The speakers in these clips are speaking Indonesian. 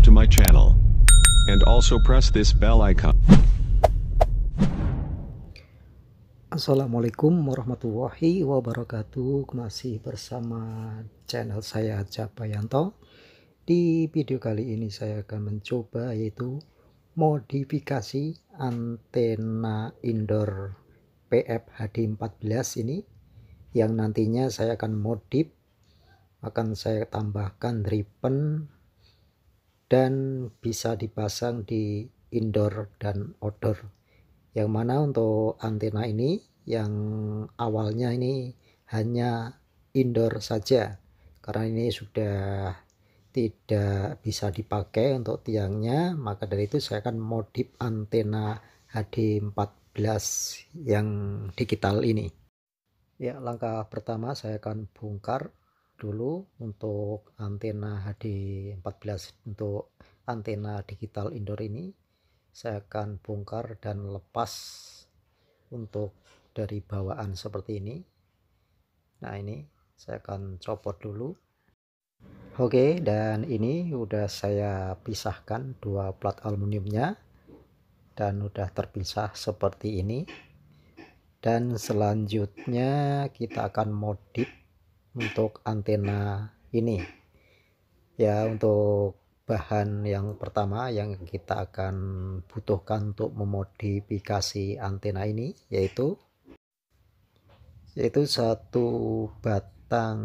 subscribe to my channel. And also press this bell icon. Assalamualaikum warahmatullahi wabarakatuh Masih bersama channel saya Jabayanto Di video kali ini saya akan mencoba yaitu Modifikasi antena indoor PFHD14 ini Yang nantinya saya akan modif Akan saya tambahkan ribbon dan bisa dipasang di indoor dan outdoor yang mana untuk antena ini yang awalnya ini hanya indoor saja karena ini sudah tidak bisa dipakai untuk tiangnya maka dari itu saya akan modif antena HD14 yang digital ini ya langkah pertama saya akan bongkar dulu untuk antena HD 14 untuk antena digital indoor ini saya akan bongkar dan lepas untuk dari bawaan seperti ini nah ini saya akan copot dulu oke dan ini udah saya pisahkan dua plat aluminiumnya dan udah terpisah seperti ini dan selanjutnya kita akan modif untuk antena ini ya untuk bahan yang pertama yang kita akan butuhkan untuk memodifikasi antena ini yaitu yaitu satu batang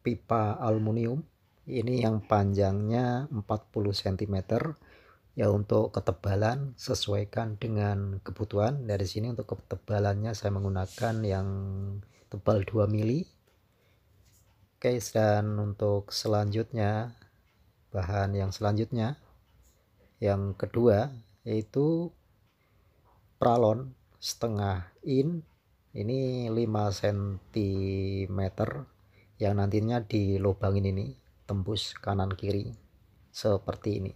pipa aluminium ini yang panjangnya 40 cm ya untuk ketebalan sesuaikan dengan kebutuhan dari sini untuk ketebalannya saya menggunakan yang tebal 2 mili Oke dan untuk selanjutnya bahan yang selanjutnya yang kedua yaitu pralon setengah in ini 5 cm yang nantinya dilubangin ini tembus kanan kiri seperti ini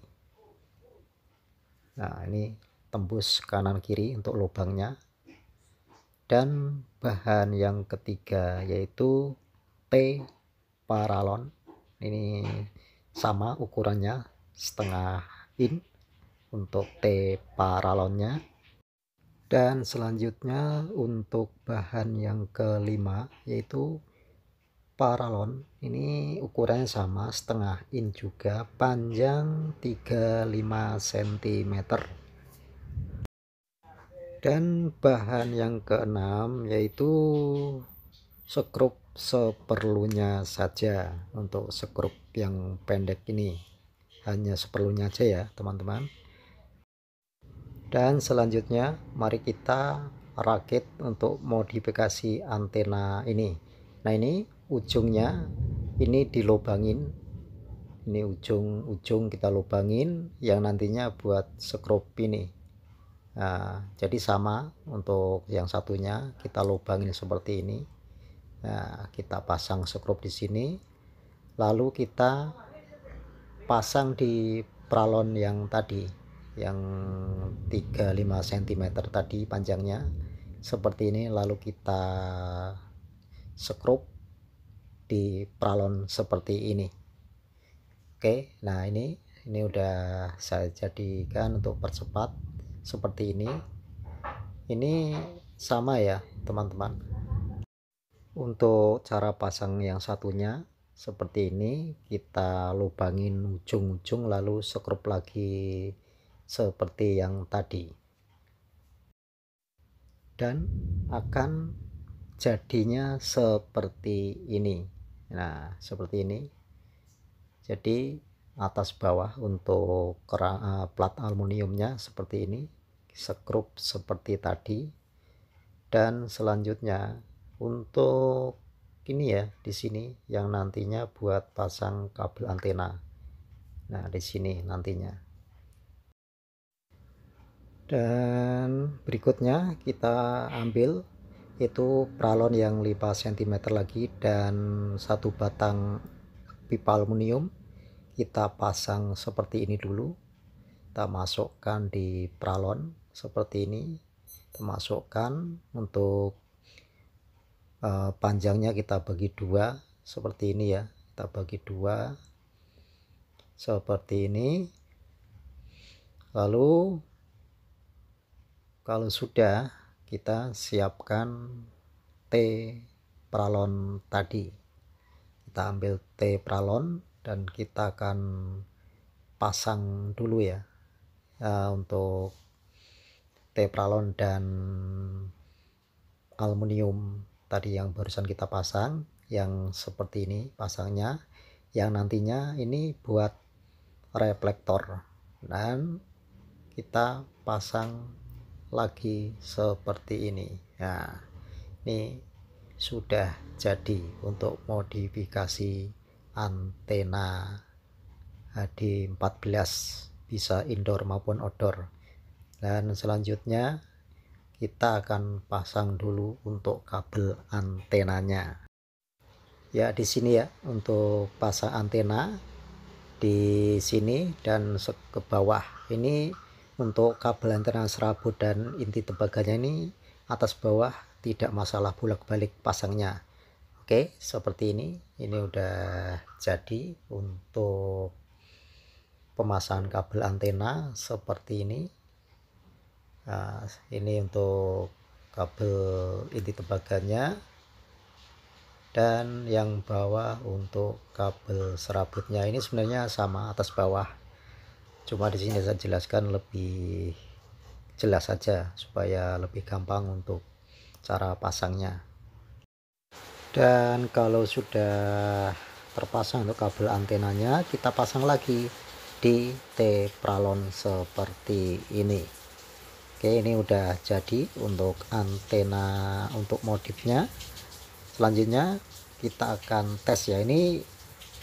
nah ini tembus kanan kiri untuk lubangnya dan bahan yang ketiga yaitu T paralon ini sama ukurannya setengah in untuk T paralonnya dan selanjutnya untuk bahan yang kelima yaitu paralon ini ukurannya sama setengah in juga panjang 35 cm dan bahan yang keenam yaitu sekrup seperlunya saja untuk sekrup yang pendek ini hanya seperlunya aja ya teman-teman dan selanjutnya mari kita rakit untuk modifikasi antena ini nah ini ujungnya ini dilobangin ini ujung-ujung kita lubangin yang nantinya buat sekrup ini nah, jadi sama untuk yang satunya kita lubangin seperti ini Nah, kita pasang skrup di sini. Lalu kita pasang di pralon yang tadi yang 35 cm tadi panjangnya seperti ini lalu kita skrup di pralon seperti ini oke nah ini ini udah saya jadikan untuk percepat seperti ini ini sama ya teman-teman untuk cara pasang yang satunya seperti ini kita lubangin ujung-ujung lalu sekrup lagi seperti yang tadi dan akan jadinya seperti ini nah seperti ini jadi atas bawah untuk eh, plat aluminiumnya seperti ini sekrup seperti tadi dan selanjutnya untuk ini ya di sini yang nantinya buat pasang kabel antena nah di sini nantinya dan berikutnya kita ambil itu pralon yang 5 cm lagi dan satu batang pipa aluminium kita pasang seperti ini dulu kita masukkan di pralon seperti ini kita masukkan untuk Eh, panjangnya kita bagi dua seperti ini ya kita bagi dua seperti ini lalu kalau sudah kita siapkan T pralon tadi kita ambil T pralon dan kita akan pasang dulu ya nah, untuk T pralon dan aluminium tadi yang barusan kita pasang yang seperti ini pasangnya yang nantinya ini buat reflektor dan kita pasang lagi seperti ini nah ini sudah jadi untuk modifikasi antena HD14 bisa indoor maupun outdoor dan selanjutnya kita akan pasang dulu untuk kabel antenanya ya di sini ya untuk pasang antena di sini dan ke bawah ini untuk kabel antena serabut dan inti tembaganya ini atas bawah tidak masalah bolak balik pasangnya oke seperti ini ini udah jadi untuk pemasangan kabel antena seperti ini nah, ini untuk kabel inti tembaganya dan yang bawah untuk kabel serabutnya ini sebenarnya sama atas bawah cuma di sini saya jelaskan lebih jelas saja supaya lebih gampang untuk cara pasangnya dan kalau sudah terpasang untuk kabel antenanya kita pasang lagi di T pralon seperti ini Oke ini udah jadi untuk antena untuk modifnya selanjutnya kita akan tes ya ini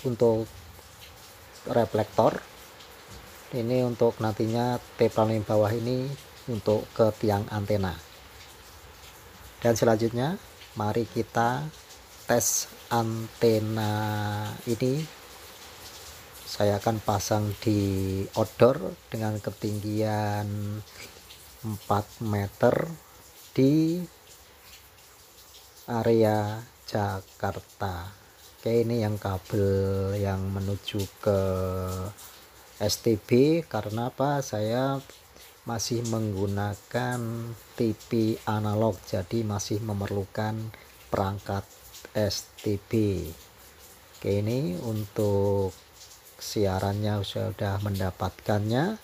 untuk reflektor ini untuk nantinya teplan yang bawah ini untuk ke tiang antena dan selanjutnya mari kita tes antena ini saya akan pasang di outdoor dengan ketinggian 4 meter di area Jakarta oke ini yang kabel yang menuju ke STB karena apa saya masih menggunakan TV analog jadi masih memerlukan perangkat STB Oke ini untuk siarannya sudah mendapatkannya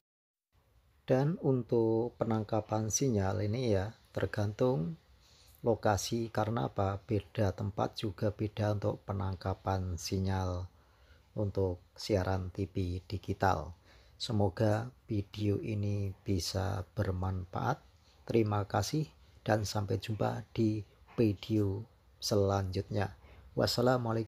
dan untuk penangkapan sinyal ini ya tergantung lokasi karena apa? Beda tempat juga beda untuk penangkapan sinyal untuk siaran TV digital. Semoga video ini bisa bermanfaat. Terima kasih dan sampai jumpa di video selanjutnya. Wassalamualaikum.